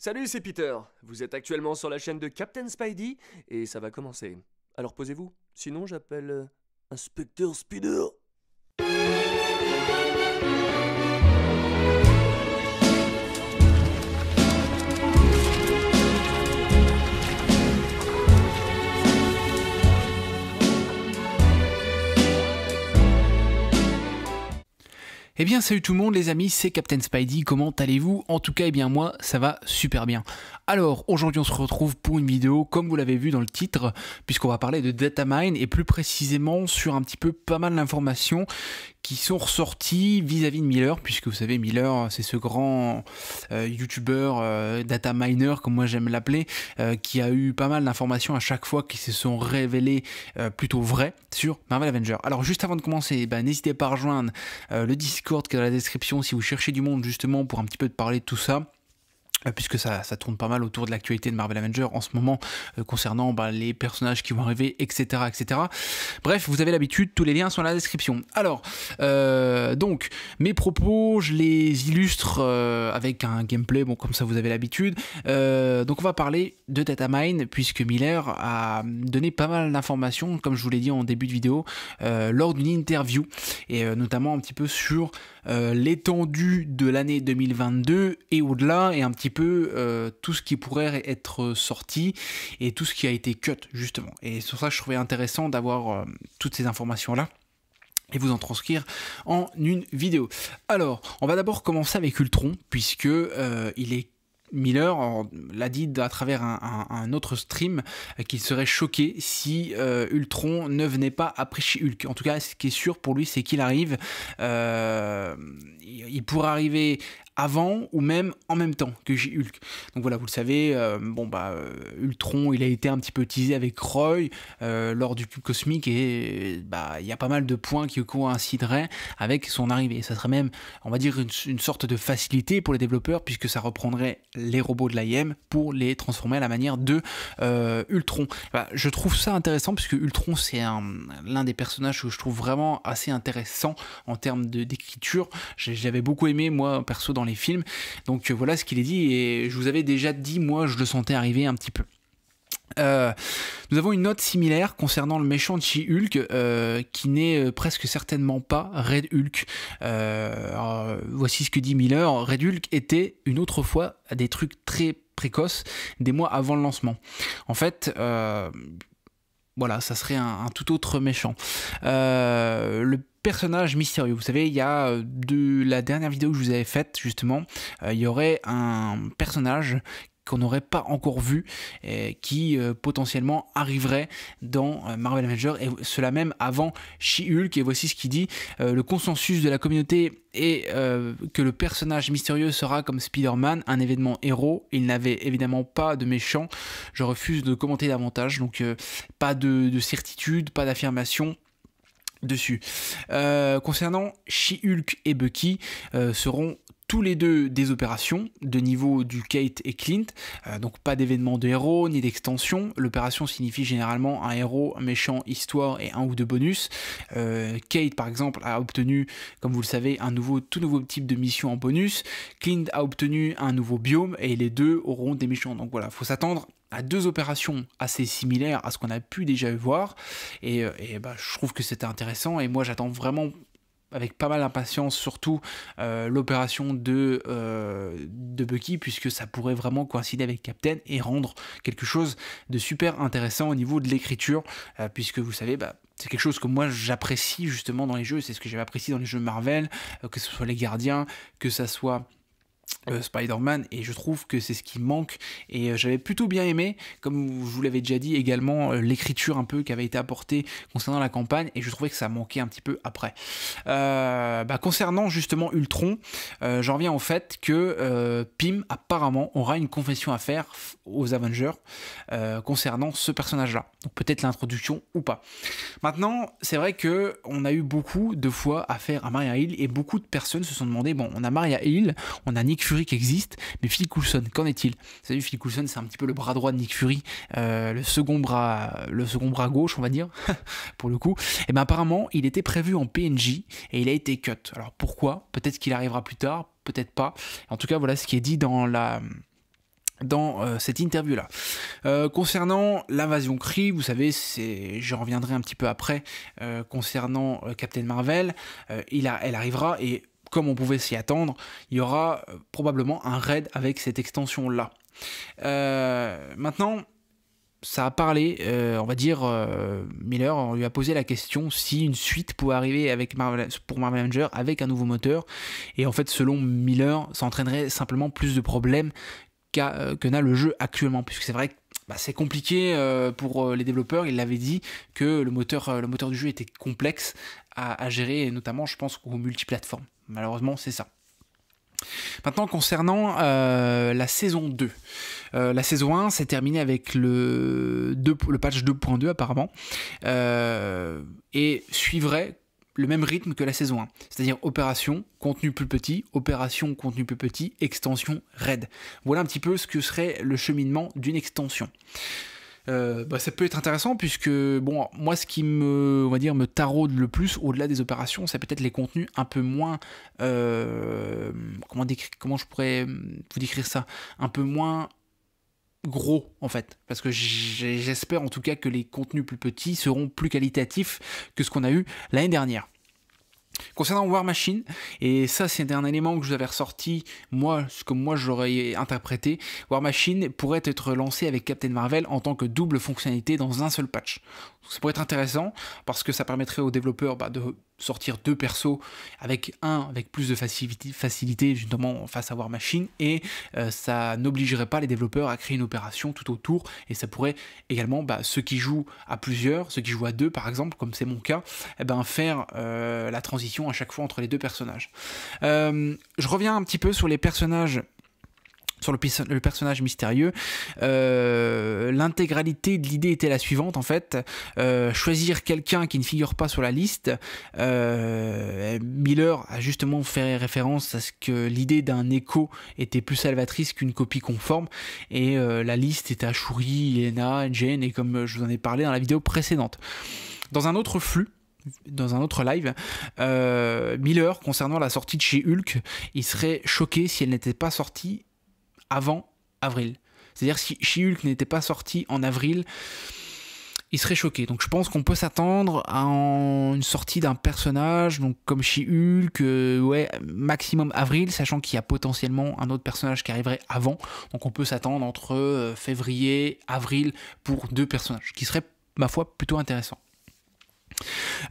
Salut, c'est Peter. Vous êtes actuellement sur la chaîne de Captain Spidey et ça va commencer. Alors posez-vous, sinon j'appelle euh, Inspecteur Spider. Eh bien salut tout le monde les amis, c'est Captain Spidey, comment allez-vous En tout cas, eh bien moi, ça va super bien. Alors, aujourd'hui on se retrouve pour une vidéo, comme vous l'avez vu dans le titre, puisqu'on va parler de data mine et plus précisément sur un petit peu pas mal d'informations qui sont ressorties vis-à-vis de Miller, puisque vous savez, Miller, c'est ce grand euh, YouTuber, youtubeur data miner, comme moi j'aime l'appeler, euh, qui a eu pas mal d'informations à chaque fois qui se sont révélées euh, plutôt vraies sur Marvel Avenger. Alors juste avant de commencer, eh ben, n'hésitez pas à rejoindre le Discord qui est dans la description si vous cherchez du monde justement pour un petit peu de parler de tout ça euh, puisque ça, tourne pas mal autour de l'actualité de Marvel Avengers en ce moment euh, concernant bah, les personnages qui vont arriver, etc. etc. Bref, vous avez l'habitude, tous les liens sont dans la description. Alors, euh, donc, mes propos, je les illustre avec un gameplay, bon, comme ça vous avez l'habitude. donc, on va parler de Datamine, puisque Miller a donné pas mal d'informations, comme je vous l'ai dit en début de vidéo, lors d'une interview et euh, notamment un petit peu sur euh, l'étendue de l'année 2022 et au-delà, et un petit peu euh, tout ce qui pourrait être sorti et tout ce qui a été cut, justement. Et sur ça, je trouvais intéressant d'avoir toutes ces informations-là et vous en transcrire en une vidéo. Alors, on va d'abord commencer avec Ultron, puisque il est Miller l'a dit à travers un, autre stream euh, qu'il serait choqué si euh, Ultron ne venait pas après chez hulk En tout cas, ce qui est sûr pour lui, c'est qu'il arrive. Euh, il pourrait arriver avant ou même en même temps que j'ai hulk Donc voilà, vous le savez, euh, bon bah euh, Ultron, il a été un petit peu teasé avec Roy euh, lors du cube cosmique et bah il y a pas mal de points qui coïncideraient avec son arrivée. Ça serait même, on va dire, une, sorte de facilité pour les développeurs puisque ça reprendrait les robots de l'IM pour les transformer à la manière de Ultron. Bah, je trouve ça intéressant puisque Ultron c'est l'un des personnages que je trouve vraiment assez intéressant en termes d'écriture. J'avais beaucoup aimé moi perso dans films. Donc euh, voilà ce qu'il est dit et je vous avais déjà dit, moi je le sentais arriver un petit peu. Euh, nous avons une note similaire concernant le méchant de hulk euh, qui n'est presque certainement pas Red Hulk. voici ce que dit Miller. Red Hulk était une autre fois des trucs très précoces des mois avant le lancement. En fait, voilà, ça serait un, tout autre méchant. Euh, le personnage mystérieux. Vous savez, il y a euh, de la dernière vidéo que je vous avais faite, justement, euh, il y aurait un personnage qu'on n'aurait pas encore vu et euh, qui euh, potentiellement arriverait dans euh, Marvel Avengers et cela même avant She-Hulk et voici ce qu'il dit le consensus de la communauté est que le personnage mystérieux sera comme Spider-Man un événement héros il n'avait évidemment pas de méchant je refuse de commenter davantage donc pas de, certitude pas d'affirmation dessus. concernant She-Hulk et Bucky seront tous les deux des opérations de niveau du Kate et Clint, euh, donc pas d'événement de héros ni d'extension. L'opération signifie généralement un héros, méchant, histoire et un ou deux bonus. Euh, Kate par exemple a obtenu, comme vous le savez, un nouveau, tout nouveau type de mission en bonus. Clint a obtenu un nouveau biome et les deux auront des méchants. Donc voilà, faut s'attendre à deux opérations assez similaires à ce qu'on a pu déjà voir et, euh, et bah, je trouve que c'était intéressant et moi j'attends vraiment avec pas mal d'impatience, surtout euh, l'opération de, euh, de Bucky, puisque ça pourrait vraiment coïncider avec Captain et rendre quelque chose de super intéressant au niveau de l'écriture, euh, puisque vous savez, bah, c'est quelque chose que moi j'apprécie justement dans les jeux, c'est ce que j'avais apprécié dans les jeux Marvel, que ce soit les gardiens, que ce soit euh, Spider-Man et je trouve que c'est ce qui manque et euh, j'avais plutôt bien aimé comme je vous l'avais déjà dit également euh, l'écriture un peu qui avait été apportée concernant la campagne et je trouvais que ça manquait un petit peu après bah, concernant justement Ultron j'en reviens au fait que Pym apparemment aura une confession à faire aux Avengers concernant ce personnage là peut-être l'introduction ou pas maintenant c'est vrai que on a eu beaucoup de fois affaire à Maria Hill et beaucoup de personnes se sont demandé bon on a Maria Hill on a Nick Fury qui existe, mais Phil Coulson, qu'en est-il Vous savez, Phil Coulson, c'est un petit peu le bras droit de Nick Fury, euh, le, second bras, le second bras gauche, on va dire, pour le coup. Et eh bien apparemment, il était prévu en PNJ et il a été cut. Alors pourquoi Peut-être qu'il arrivera plus tard, peut-être pas. En tout cas, voilà ce qui est dit dans la dans euh, cette interview là. Euh, concernant l'invasion Kree, vous savez, c'est, je reviendrai un petit peu après. concernant Captain Marvel, il a, elle arrivera et comme on pouvait s'y attendre, il y aura euh, probablement un raid avec cette extension-là. Euh, maintenant, ça a parlé, euh, on va dire, Miller, on lui a posé la question si une suite pouvait arriver avec Marvel, pour Marvel Avengers avec un nouveau moteur. Et en fait, selon Miller, ça entraînerait simplement plus de problèmes que n'a le jeu actuellement, puisque c'est vrai que bah, c'est compliqué euh, pour euh, les développeurs. Il l'avaient dit que le moteur, euh, le moteur du jeu était complexe à, gérer, et notamment, je pense, aux multiplateformes. Malheureusement, c'est ça. Maintenant, concernant la saison 2. la saison 1 s'est terminée avec le, le patch 2.2 apparemment, et suivrait le même rythme que la saison 1. C'est-à-dire opération, contenu plus petit, opération, contenu plus petit, extension, raid. Voilà un petit peu ce que serait le cheminement d'une extension. Euh, bah, ça peut être intéressant puisque bon moi ce qui me va dire me taraude le plus au-delà des opérations c'est peut-être les contenus un peu moins euh, comment comment je pourrais hmm, vous décrire ça un peu moins gros en fait parce que j'espère en tout cas que les contenus plus petits seront plus qualitatifs que ce qu'on a eu l'année dernière. Concernant War Machine, et ça c'est un élément que je vous avais ressorti, moi, ce que moi j'aurais interprété, War Machine pourrait être lancé avec Captain Marvel en tant que double fonctionnalité dans un seul patch. ça pourrait être intéressant parce que ça permettrait aux développeurs bah, de sortir deux persos avec un avec plus de facilité, justement face à War Machine et euh, ça n'obligerait pas les développeurs à créer une opération tout autour et ça pourrait également bah, ceux qui jouent à plusieurs, ceux qui jouent à deux par exemple comme c'est mon cas, eh ben faire euh, la transition à chaque fois entre les deux personnages. Euh, je reviens un petit peu sur les personnages sur le, personnage mystérieux. Euh, l'intégralité de l'idée était la suivante, en fait. Euh, choisir quelqu'un qui ne figure pas sur la liste. Euh, Miller a justement fait référence à ce que l'idée d'un écho était plus salvatrice qu'une copie conforme. Et la liste était à Shuri, Elena, Jane, et comme je vous en ai parlé dans la vidéo précédente. Dans un autre flux, dans un autre live, Miller, concernant la sortie de chez Hulk, il serait choqué si elle n'était pas sortie avant avril. C'est-à-dire si She-Hulk n'était pas sorti en avril, il serait choqué. Donc je pense qu'on peut s'attendre à une sortie d'un personnage, donc comme She-Hulk, euh, ouais, maximum avril, sachant qu'il y a potentiellement un autre personnage qui arriverait avant. Donc on peut s'attendre entre euh, février, avril pour deux personnages, qui serait ma foi plutôt intéressant.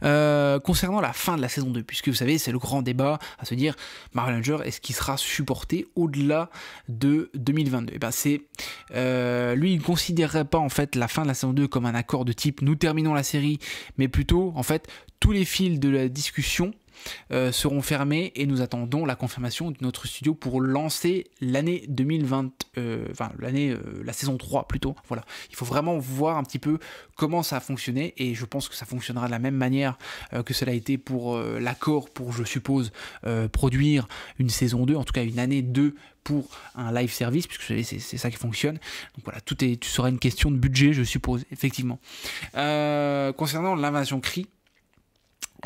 Euh, concernant la fin de la saison 2, puisque vous savez, c'est le grand débat à se dire, Marvel est-ce qu'il sera supporté au-delà de 2022 Et eh ben c'est, euh, lui, il ne considérerait pas en fait la fin de la saison 2 comme un accord de type nous terminons la série, mais plutôt en fait tous les fils de la discussion euh, seront fermés et nous attendons la confirmation de notre studio pour lancer l'année 2020, euh, enfin l'année, euh, la saison 3 plutôt. Voilà, il faut vraiment voir un petit peu comment ça a fonctionné et je pense que ça fonctionnera de la même manière que cela a été pour l'accord pour, je suppose, produire une saison 2, en tout cas une année 2 pour un live service, puisque c'est ça qui fonctionne. Donc voilà, tout est, tu seras une question de budget, je suppose, effectivement. concernant l'invasion CRI,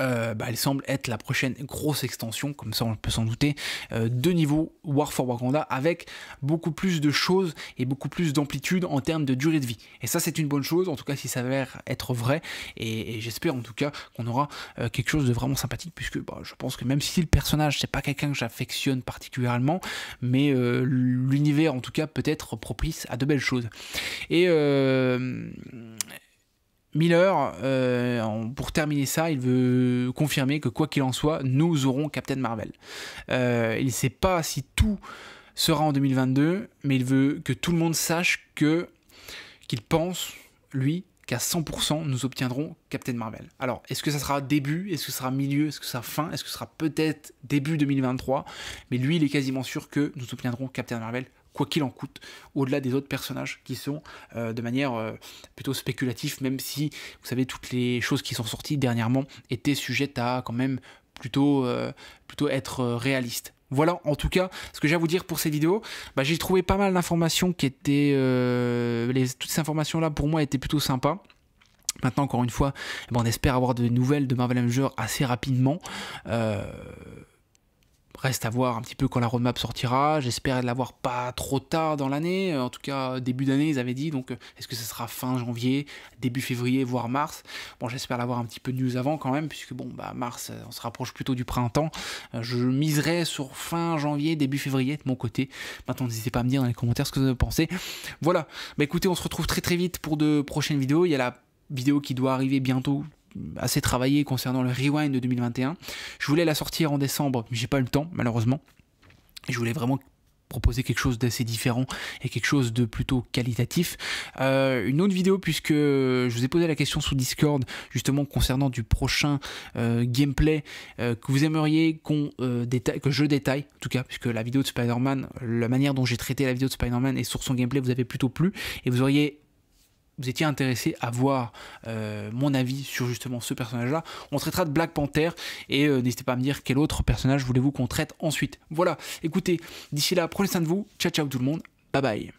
euh, bah, elle semble être la prochaine grosse extension, comme ça on peut s'en douter, euh, de niveau War for Wakanda avec beaucoup plus de choses et beaucoup plus d'amplitude en termes de durée de vie. Et ça c'est une bonne chose, en tout cas si ça s'avère être vrai, et, j'espère en tout cas qu'on aura euh, quelque chose de vraiment sympathique, puisque bah, je pense que même si le personnage c'est pas quelqu'un que j'affectionne particulièrement, mais l'univers en tout cas peut être propice à de belles choses. Et Miller, euh, pour terminer ça, il veut confirmer que quoi qu'il en soit, nous aurons Captain Marvel. Euh, il ne sait pas si tout sera en 2022, mais il veut que tout le monde sache que qu'il pense, lui, qu'à 100% nous obtiendrons Captain Marvel. Alors, est-ce que ça sera début, est-ce que ça sera milieu, est-ce que ça sera fin, est-ce que ce sera peut-être début 2023 Mais lui, il est quasiment sûr que nous obtiendrons Captain Marvel quoi qu'il en coûte, au-delà des autres personnages qui sont euh, de manière euh, plutôt spéculative, même si, vous savez, toutes les choses qui sont sorties dernièrement étaient sujettes à quand même plutôt, euh, plutôt être réalistes. Voilà en tout cas ce que j'ai à vous dire pour cette vidéos. Bah, j'ai trouvé pas mal d'informations qui étaient... toutes ces informations-là pour moi étaient plutôt sympas. Maintenant encore une fois, eh ben, on espère avoir des nouvelles de Marvel Avengers assez rapidement. Euh, Reste à voir un petit peu quand la roadmap sortira. J'espère l'avoir pas trop tard dans l'année. Euh, en tout cas, début d'année, ils avaient dit. Donc, euh, est-ce que ce sera fin janvier, début février, voire mars Bon, j'espère l'avoir un petit peu de news avant quand même, puisque bon, bah, mars, euh, on se rapproche plutôt du printemps. Je miserai sur fin janvier, début février de mon côté. Maintenant, n'hésitez pas à me dire dans les commentaires ce que vous en pensez. Voilà. Bah écoutez, on se retrouve très très vite pour de prochaines vidéos. Il y a la vidéo qui doit arriver bientôt assez travaillé concernant le Rewind de 2021. Je voulais la sortir en décembre, mais j'ai pas eu le temps, malheureusement. Je voulais vraiment proposer quelque chose d'assez différent et quelque chose de plutôt qualitatif. Euh, une autre vidéo puisque je vous ai posé la question sous Discord justement concernant du prochain euh, gameplay euh, que vous aimeriez qu'on que je détaille en tout cas puisque la vidéo de Spider-Man, la manière dont j'ai traité la vidéo de Spider-Man et sur son gameplay vous avez plutôt plu et vous auriez vous étiez intéressé à voir euh, mon avis sur justement ce personnage-là, on traitera de Black Panther et euh, n'hésitez pas à me dire quel autre personnage voulez-vous qu'on traite ensuite. Voilà, écoutez, d'ici là, prenez soin de vous, ciao ciao tout le monde, bye bye.